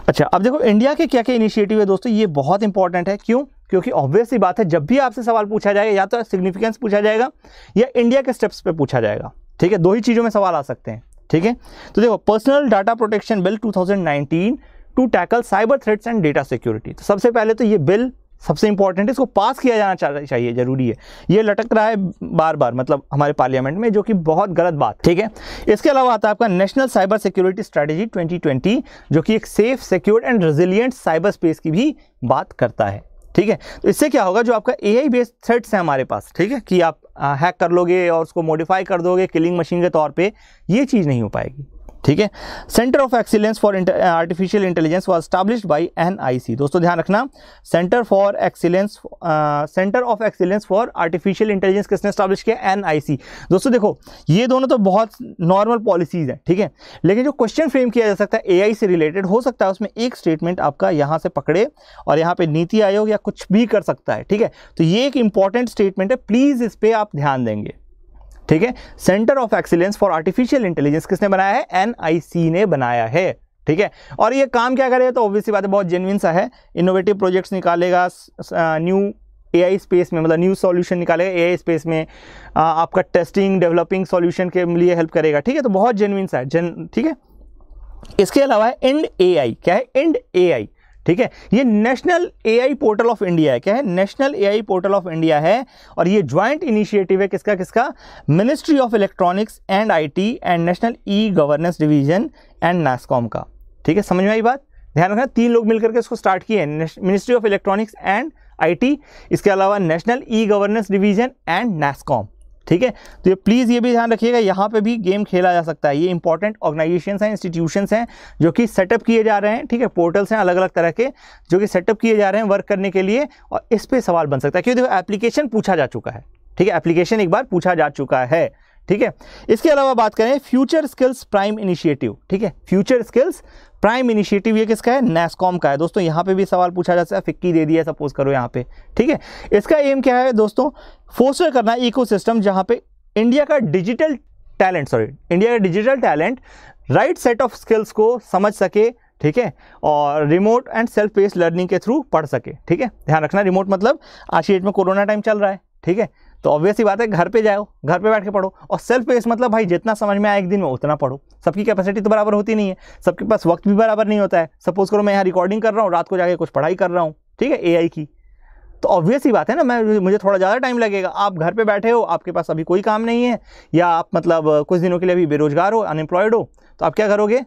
अच्छा अब देखो इंडिया के क्या क्या इनिशिएटिव है दोस्तों ये बहुत इंपॉर्टेंट है क्यों क्योंकि ऑब्वियसली बात है जब भी आपसे सवाल पूछा जाएगा या तो सिग्निफिकेंस पूछा जाएगा या इंडिया के स्टेप्स पर पूछा जाएगा ठीक है दो ही चीज़ों में सवाल आ सकते हैं ठीक है तो देखो personal data protection bill 2019 to tackle cyber threats and data security तो सबसे पहले तो ये बिल सबसे इंपॉर्टेंट है इसको पास किया जाना चाहिए जरूरी है ये लटक रहा है बार बार मतलब हमारे पार्लियामेंट में जो कि बहुत गलत बात ठीक है इसके अलावा आता है आपका नेशनल साइबर सिक्योरिटी स्ट्रैटेजी 2020 जो कि एक safe secure and resilient cyber space की भी बात करता है ठीक है तो इससे क्या होगा जो आपका ए आई बेस्ड थ्रेट्स हैं हमारे पास ठीक है कि आप हैक कर लोगे और उसको मॉडिफाई कर दोगे किलिंग मशीन के तौर पे ये चीज़ नहीं हो पाएगी ठीक है centre of excellence for artificial intelligence was establish by N दोस्तों ध्यान रखना centre for excellence centre of excellence for artificial intelligence किसने स्टाब्लिश किया एन दोस्तों देखो ये दोनों तो बहुत नॉर्मल पॉलिसीज़ हैं ठीक है लेकिन जो क्वेश्चन फ्रेम किया जा सकता है ए से रिलेटेड हो सकता है उसमें एक स्टेटमेंट आपका यहाँ से पकड़े और यहाँ पर नीति आयोग या कुछ भी कर सकता है ठीक है तो ये एक इंपॉर्टेंट स्टेटमेंट है प्लीज़ इस पर आप ध्यान देंगे ठीक है centre of excellence for artificial intelligence किसने बनाया है एन ने बनाया है ठीक है और ये काम क्या करेगा तो ऑब्वियसली बात है बहुत जेनविन सा है इनोवेटिव प्रोजेक्ट्स निकालेगा न्यू ए स्पेस में मतलब न्यू सॉल्यूशन निकालेगा ए स्पेस में आ, आपका टेस्टिंग डेवलपिंग सॉल्यूशन के लिए हेल्प करेगा ठीक है तो बहुत जेनविन सा है जेन ठीक है इसके अलावा है एंड ए क्या है एंड ए ठीक है ये national AI portal of India है क्या है national AI portal of India है और ये ज्वाइंट इनिशिएटिव है किसका किसका ministry of electronics and IT and national e governance division and NASSCOM का ठीक है समझ में आई बात ध्यान रखना तीन लोग मिलकर के इसको स्टार्ट किए ministry of electronics and T इसके अलावा national e governance division and NASSCOM ठीक है तो ये प्लीज़ ये भी ध्यान रखिएगा यहाँ पे भी गेम खेला जा सकता है ये इंपॉर्टेंट ऑर्गेनाइजेशन हैं इंस्टीट्यूशन हैं जो कि सेटअप किए जा रहे हैं ठीक है पोर्टल्स हैं अलग अलग तरह के जो कि सेटअप किए जा रहे हैं वर्क करने के लिए और इस पर सवाल बन सकता है क्योंकि देखो एप्लीकेशन पूछा जा चुका है ठीक है एप्लीकेशन एक बार पूछा जा चुका है ठीक है इसके अलावा बात करें फ्यूचर स्किल्स प्राइम इनिशिएटिव ठीक है फ्यूचर स्किल्स प्राइम इनिशिएटिव ये किसका है नेस्कॉम का है दोस्तों यहाँ पे भी सवाल पूछा जा सकता है फिक्की दे दिया सपोज करो यहाँ पे ठीक है इसका एम क्या है दोस्तों फोस्टर करना इको सिस्टम जहाँ पे इंडिया का डिजिटल टैलेंट सॉरी इंडिया का digital talent right set of skills को समझ सके ठीक है और remote and self paced learning के थ्रू पढ़ सके ठीक है ध्यान रखना रिमोट मतलब आज की डेट में कोरोना टाइम चल रहा है ठीक है तो ऑब्वियस ही बात है घर पे जाओ घर पे बैठ के पढ़ो और सेल्फ पेस मतलब भाई जितना समझ में आए एक दिन में उतना पढ़ो सबकी कैपेसिटी तो बराबर होती नहीं है सबके पास वक्त भी बराबर नहीं होता है सपोज करो मैं यहाँ रिकॉर्डिंग कर रहा हूँ रात को जाके कुछ पढ़ाई कर रहा हूँ ठीक है ए की तो ऑब्वियस ही बात है ना मैं मुझे थोड़ा ज़्यादा टाइम लगेगा आप घर पर बैठे हो आपके पास अभी कोई काम नहीं है या आप मतलब कुछ दिनों के लिए अभी बेरोजगार हो अनएम्प्लॉयड हो तो आप क्या करोगे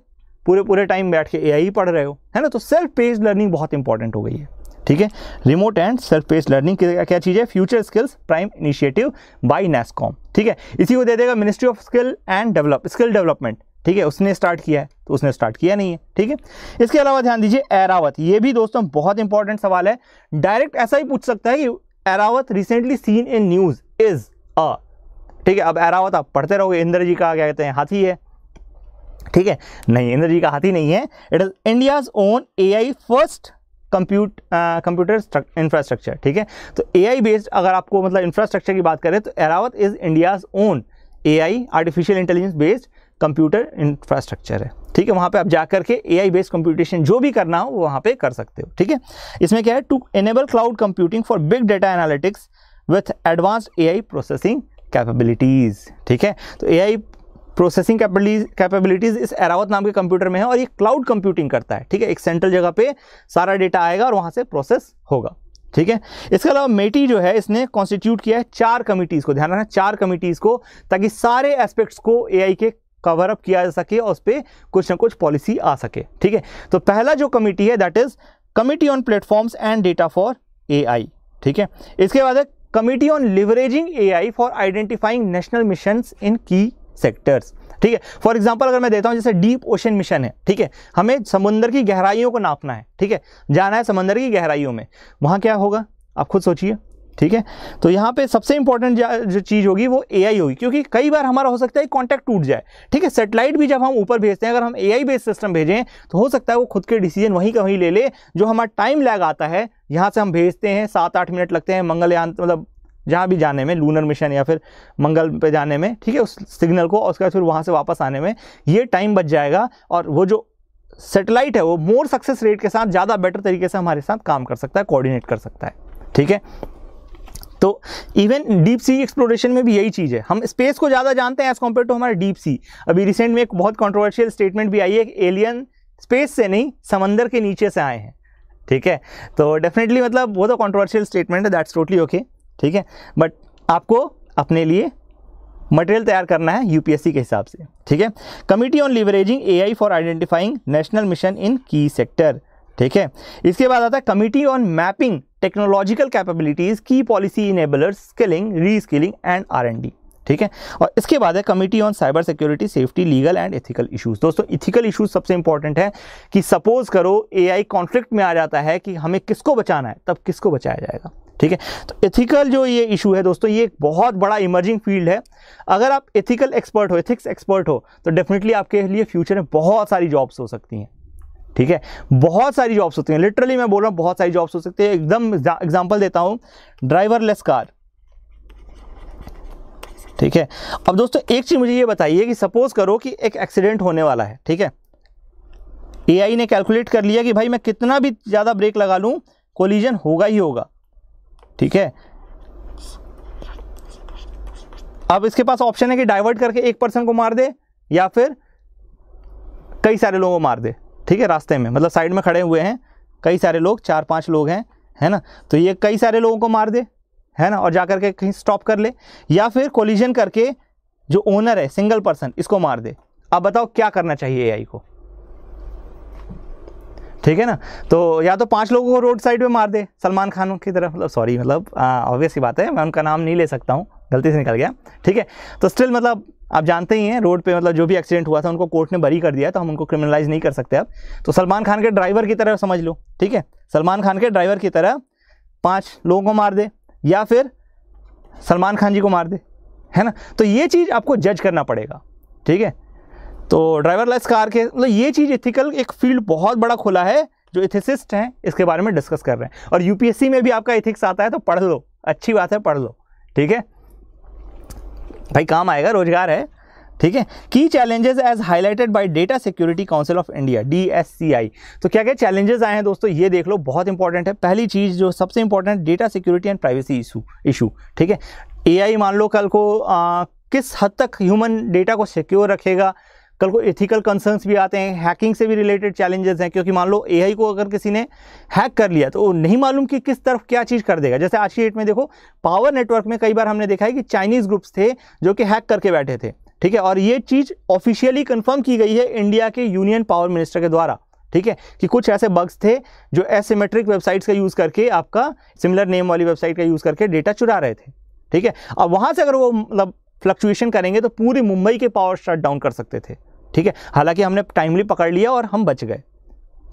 पूरे पूरे टाइम बैठ के ए पढ़ रहे हो है ना तो सेल्फ पेज लर्निंग बहुत इंपॉर्टेंट हो गई है ठीक है रिमोट एंड सरफेस लर्निंग क्या क्या चीज़ है future skills prime initiative by NASSCOM ठीक है इसी को दे देगा ministry of skill and develop skill development ठीक है उसने स्टार्ट किया है तो उसने स्टार्ट किया नहीं है ठीक है इसके अलावा ध्यान दीजिए एरावत ये भी दोस्तों बहुत इंपॉर्टेंट सवाल है डायरेक्ट ऐसा ही पूछ सकता है कि Airawat recently seen in news is a ठीक है अब एरावत आप पढ़ते रहोगे इंद्र जी का क्या कहते हैं हाथी है ठीक है नहीं इंद्र जी का हाथी नहीं है it is India's own A first compute computer infrastructure ठीक है तो ए बेस्ड अगर आपको मतलब इंफ्रास्ट्रक्चर की बात करें तो Airawat is India's own A I artificial intelligence based computer infrastructure है ठीक है वहाँ पे आप जा करके ए आई बेस्ड कंप्यूटेशन जो भी करना हो वो वहाँ पे कर सकते हो ठीक है इसमें क्या है to enable cloud computing for big data analytics with advance A I processing capabilities ठीक है तो ए आई प्रोसेसिंग कैपेबिलिटीज इस एरावत नाम के कंप्यूटर में है और ये क्लाउड कंप्यूटिंग करता है ठीक है एक सेंट्रल जगह पे सारा डेटा आएगा और वहाँ से प्रोसेस होगा ठीक है इसके अलावा मेटी जो है इसने कॉन्स्टिट्यूट किया है चार कमिटीज़ को ध्यान रखना चार कमिटीज़ को ताकि सारे एस्पेक्ट्स को ए के कवर अप किया जा सके और उस पर कुछ ना कुछ पॉलिसी आ सके ठीक है तो पहला जो कमिटी है that is committee on platforms and data for A ठीक है इसके बाद है on leveraging A for identifying national mission in key sectors ठीक है फॉर एग्जाम्पल अगर मैं देता हूँ जैसे डीप ओशन मिशन है ठीक है हमें समुंदर की गहराइयों को नापना है ठीक है जाना है समुद्र की गहराइयों में वहाँ क्या होगा आप खुद सोचिए ठीक है तो यहाँ पे सबसे इंपॉर्टेंट जो चीज़ होगी वो एआई होगी क्योंकि कई बार हमारा हो सकता है कॉन्टैक्ट टूट जाए ठीक है सेटेलाइट भी जब हम ऊपर भेजते हैं अगर हम एआई बेस्ड सिस्टम भेजें तो हो सकता है वो खुद के डिसीजन वहीं का वहीं ले ले जो हमारा टाइम लैग आता है यहाँ से हम भेजते हैं सात आठ मिनट लगते हैं मंगलयान मतलब जहाँ भी जाने में लूनर मिशन या फिर मंगल पे जाने में ठीक है उस सिग्नल को और उसके बाद फिर वहाँ से वापस आने में ये टाइम बच जाएगा और वो जो सेटेलाइट है वो मोर सक्सेस रेट के साथ ज़्यादा बेटर तरीके से हमारे साथ काम कर सकता है कोऑर्डिनेट कर सकता है ठीक है तो इवन डीप सी एक्सप्लोरेशन में भी यही चीज़ है हम स्पेस को ज़्यादा जानते हैं एज़ कम्पेयर टू हमारे डीप सी अभी रिसेंट में एक बहुत कॉन्ट्रोवर्शियल स्टेटमेंट भी आई है एलियन स्पेस से नहीं समंदर के नीचे से आए हैं ठीक है तो डेफिनेटली मतलब वो तो कॉन्ट्रोवर्शियल स्टेटमेंट है दैट्स टोटली ओके ठीक है बट आपको अपने लिए मटेरियल तैयार करना है यूपीएससी के हिसाब से ठीक है committee on leveraging AI for identifying national mission in key sector ठीक है इसके बाद आता है committee on mapping technological capabilities key policy enabler skilling reskilling and R ठीक है और इसके बाद है committee on cyber security safety legal and ethical issues दोस्तों इथिकल इश्यूज सबसे इंपॉर्टेंट है कि सपोज करो एआई कॉन्फ्लिक्ट में आ जाता है कि हमें किसको बचाना है तब किसको बचाया जाएगा ठीक है तो एथिकल जो ये इशू है दोस्तों ये एक बहुत बड़ा इमर्जिंग फील्ड है अगर आप एथिकल एक्सपर्ट हो एथिक्स एक्सपर्ट हो तो डेफिनेटली आपके लिए फ्यूचर में बहुत सारी जॉब्स हो सकती हैं ठीक है बहुत सारी जॉब्स होती हैं लिटरली मैं बोल रहा हूँ बहुत सारी जॉब्स हो सकती है एकदम एग्जाम्पल देता हूँ ड्राइवरलेस कार ठीक है अब दोस्तों एक चीज़ मुझे ये बताइए कि सपोज करो कि एक एक्सीडेंट होने वाला है ठीक है एआई ने कैलकुलेट कर लिया कि भाई मैं कितना भी ज़्यादा ब्रेक लगा लूँ कोलिजन होगा ही होगा ठीक है अब इसके पास ऑप्शन है कि डाइवर्ट करके एक पर्सन को मार दे या फिर कई सारे लोगों को मार दे ठीक है रास्ते में मतलब साइड में खड़े हुए हैं कई सारे लोग चार पांच लोग हैं है ना तो ये कई सारे लोगों को मार दे है ना और जाकर के कहीं स्टॉप कर ले या फिर कोलिजन करके जो ओनर है सिंगल पर्सन इसको मार दे अब बताओ क्या करना चाहिए ए को ठीक है ना तो या तो पांच लोगों को रोड साइड में मार दे सलमान खान की तरफ मतलब सॉरी मतलब ऑब्वियस ही बात है मैं उनका नाम नहीं ले सकता हूँ गलती से निकल गया ठीक है तो स्टिल मतलब आप जानते ही हैं रोड पे मतलब जो भी एक्सीडेंट हुआ था उनको कोर्ट ने बरी कर दिया तो हम उनको क्रिमिनलाइज नहीं कर सकते अब तो सलमान खान के ड्राइवर की तरह समझ लो ठीक है सलमान खान के ड्राइवर की तरह पाँच लोगों को मार दे या फिर सलमान खान जी को मार दे है ना तो ये चीज़ आपको जज करना पड़ेगा ठीक है तो ड्राइवर लेस कार के मतलब ये चीज़ इथिकल एक फील्ड बहुत बड़ा खुला है जो इथिसिस्ट हैं इसके बारे में डिस्कस कर रहे हैं और यूपीएससी में भी आपका इथिक्स आता है तो पढ़ लो अच्छी बात है पढ़ लो ठीक है भाई काम आएगा रोजगार है ठीक है की challenges as highlighted by data security council of India D तो क्या क्या चैलेंजेस आए हैं दोस्तों ये देख लो बहुत इंपॉर्टेंट है पहली चीज़ जो सबसे important data security and privacy issue issue ठीक है ए मान लो कल को आ, किस हद तक ह्यूमन डेटा को सिक्योर रखेगा कल को एथिकल कंसर्न्स भी आते हैं हैकिंग से भी रिलेटेड चैलेंजेस हैं क्योंकि मान लो एआई को अगर किसी ने हैक कर लिया तो नहीं मालूम कि किस तरफ क्या चीज़ कर देगा जैसे आज की डेट में देखो पावर नेटवर्क में कई बार हमने देखा है कि चाइनीज़ ग्रुप्स थे जो कि हैक करके बैठे थे ठीक है और ये चीज़ ऑफिशियली कंफर्म की गई है इंडिया के यूनियन पावर मिनिस्टर के द्वारा ठीक है कि कुछ ऐसे बग्स थे जो एसिमेट्रिक वेबसाइट्स का यूज़ करके आपका सिमिलर नेम वाली वेबसाइट का यूज़ करके डेटा चुरा रहे थे ठीक है अब वहाँ से अगर वो मतलब फ्लक्चुएशन करेंगे तो पूरी मुंबई के पावर शट डाउन कर सकते थे ठीक है हालांकि हमने टाइमली पकड़ लिया और हम बच गए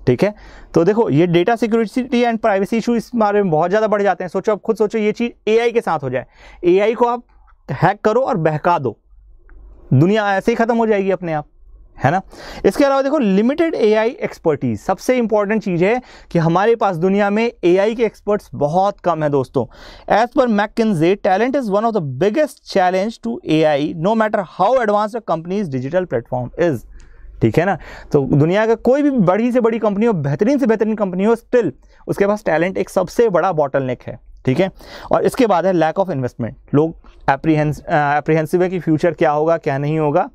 ठीक है तो देखो ये data security and privacy issue इस बारे में बहुत ज़्यादा बढ़ जाते हैं सोचो आप खुद सोचो ये चीज़ एआई के साथ हो जाए एआई को आप हैक करो और बहका दो दुनिया ऐसे ही ख़त्म हो जाएगी अपने आप है ना इसके अलावा देखो लिमिटेड एआई एक्सपर्टीज सबसे इंपॉर्टेंट चीज़ है कि हमारे पास दुनिया में एआई के एक्सपर्ट्स बहुत कम है दोस्तों as per McKinsey talent is one of the biggest challenge to AI no matter how advance companies digital platform is ठीक है ना तो दुनिया का कोई भी बड़ी से बड़ी कंपनी हो बेहतरीन से बेहतरीन कंपनी हो स्टिल उसके पास टैलेंट एक सबसे बड़ा बॉटल है ठीक है और इसके बाद है लैक ऑफ इन्वेस्टमेंट लोग एप्रीहेंसिव है कि फ्यूचर क्या होगा क्या नहीं होगा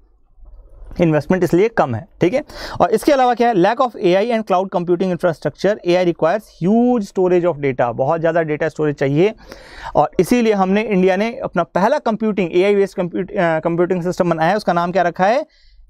इन्वेस्टमेंट इसलिए कम है ठीक है और इसके अलावा क्या है lack of A I and cloud computing infrastructure A I requires huge storage of data बहुत ज़्यादा डेटा स्टोरेज चाहिए और इसीलिए हमने इंडिया ने अपना पहला computing A I based computing system बनाया है उसका नाम क्या रखा है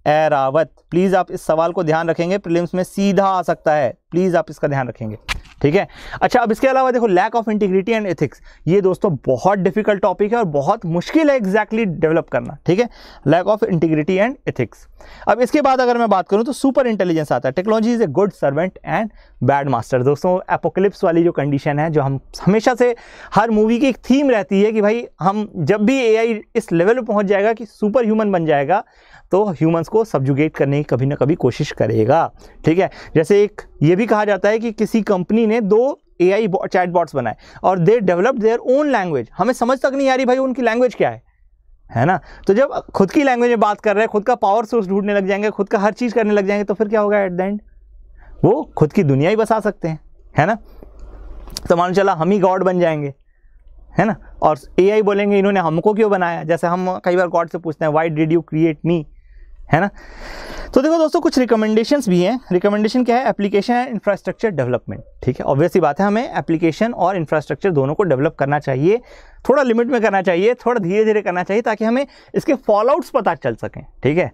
एरावत प्लीज़ आप इस सवाल को ध्यान रखेंगे प्रिलिम्स में सीधा आ सकता है प्लीज़ आप इसका ध्यान रखेंगे ठीक है अच्छा अब इसके अलावा देखो lack of integrity and ethics ये दोस्तों बहुत डिफिकल्ट टॉपिक है और बहुत मुश्किल है एग्जैक्टली exactly डेवलप करना ठीक है lack of integrity and ethics अब इसके बाद अगर मैं बात करूँ तो सुपर इंटेलिजेंस आता है technology is a good servant and bad master दोस्तों एपोकलिप्स वाली जो कंडीशन है जो हम हमेशा से हर मूवी की एक थीम रहती है कि भाई हम जब भी ए इस लेवल पर पहुँच जाएगा कि सुपर ह्यूमन बन जाएगा तो ह्यूमंस को सब्जुगेट करने की कभी ना कभी कोशिश करेगा ठीक है जैसे एक ये भी कहा जाता है कि किसी कंपनी ने दो ए आई चैट बॉट्स बनाए और they develop their own language हमें समझ तक नहीं आ रही भाई उनकी लैंग्वेज क्या है है ना तो जब खुद की लैंग्वेज में बात कर रहे हैं खुद का पावर सोर्स ढूंढने लग जाएंगे खुद का हर चीज़ करने लग जाएंगे तो फिर क्या होगा एट द एंड वो खुद की दुनिया ही बसा सकते हैं है ना तो मान चला हम ही गॉड बन जाएंगे है ना और ए आई बोलेंगे इन्होंने हमको क्यों बनाया जैसे हम कई बार गॉड से पूछते हैं why did you create me है ना तो देखो दोस्तों कुछ रिकमेंडेशन भी हैं रिकमेंडेशन क्या है एप्लीकेशन एंड इंफ्रास्ट्रक्चर डेवलपमेंट ठीक है ऑब्वियसली बात है हमें एप्लीकेशन और इंफ्रास्ट्रक्चर दोनों को डेवलप करना चाहिए थोड़ा लिमिट में करना चाहिए थोड़ा धीरे धीरे करना चाहिए ताकि हमें इसके फॉलोआउट्स पता चल सकें ठीक है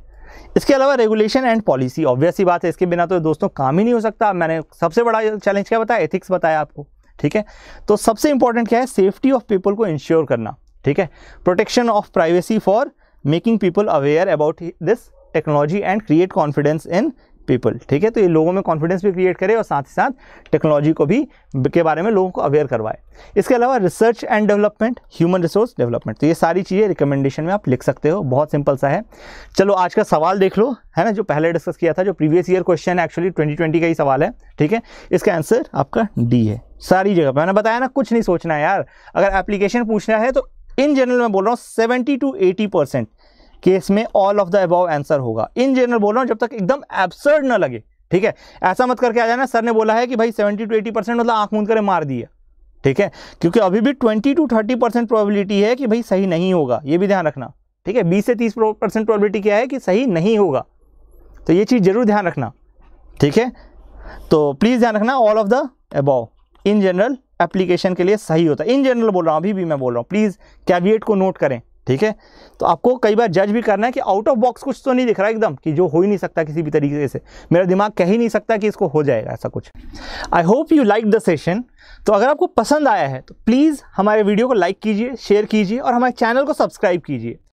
इसके अलावा रेगुलेशन एंड पॉलिसी ऑब्वियसली बात है इसके बिना तो दोस्तों काम ही नहीं हो सकता मैंने सबसे बड़ा चैलेंज क्या बताया एथिक्स बताया आपको ठीक है तो सबसे इंपॉर्टेंट क्या है सेफ्टी ऑफ पीपल को इंश्योर करना ठीक है protection of privacy for making people aware about this technology and create confidence in people ठीक है तो ये लोगों में कॉन्फिडेंस भी क्रिएट करे और साथ ही साथ टेक्नोलॉजी को भी के बारे में लोगों को अवेयर करवाए इसके अलावा research and development human resource development तो ये सारी चीज़ें रिकमेंडेशन में आप लिख सकते हो बहुत सिंपल सा है चलो आज का सवाल देख लो है ना जो पहले डिस्कस किया था जो प्रीवियस ईयर क्वेश्चन है एक्चुअली ट्वेंटी ट्वेंटी का ही सवाल है ठीक है इसका आंसर आपका डी है सारी जगह पर मैंने बताया ना कुछ नहीं सोचना है यार अगर एप्लीकेशन पूछना है तो इन जनरल मैं बोल रहा हूँ seventy to eighty percent case में all of the above answer होगा इन जनरल बोल रहा हूँ जब तक एकदम एब्सर्ड ना लगे ठीक है ऐसा मत करके आ जाना सर ने बोला है कि भाई सेवेंटी टू एटी परसेंट मतलब आंख मूंद कर मार दिया ठीक है क्योंकि अभी भी twenty to thirty percent probability है कि भाई सही नहीं होगा ये भी ध्यान रखना ठीक है बीस से तीस परसेंट प्रॉबिलिटी क्या है कि सही नहीं होगा तो ये चीज़ जरूर ध्यान रखना ठीक है तो प्लीज़ ध्यान रखना all of the above in general application के लिए सही होता है इन जनरल बोल रहा हूँ अभी भी मैं बोल रहा हूँ प्लीज़ कैविएट को नोट करें ठीक है तो आपको कई बार जज भी करना है कि आउट ऑफ बॉक्स कुछ तो नहीं दिख रहा एकदम कि जो हो ही नहीं सकता किसी भी तरीके से मेरा दिमाग कह ही नहीं सकता कि इसको हो जाएगा ऐसा कुछ I hope you like the session तो अगर आपको पसंद आया है तो प्लीज़ हमारे वीडियो को लाइक कीजिए शेयर कीजिए और हमारे चैनल को सब्सक्राइब कीजिए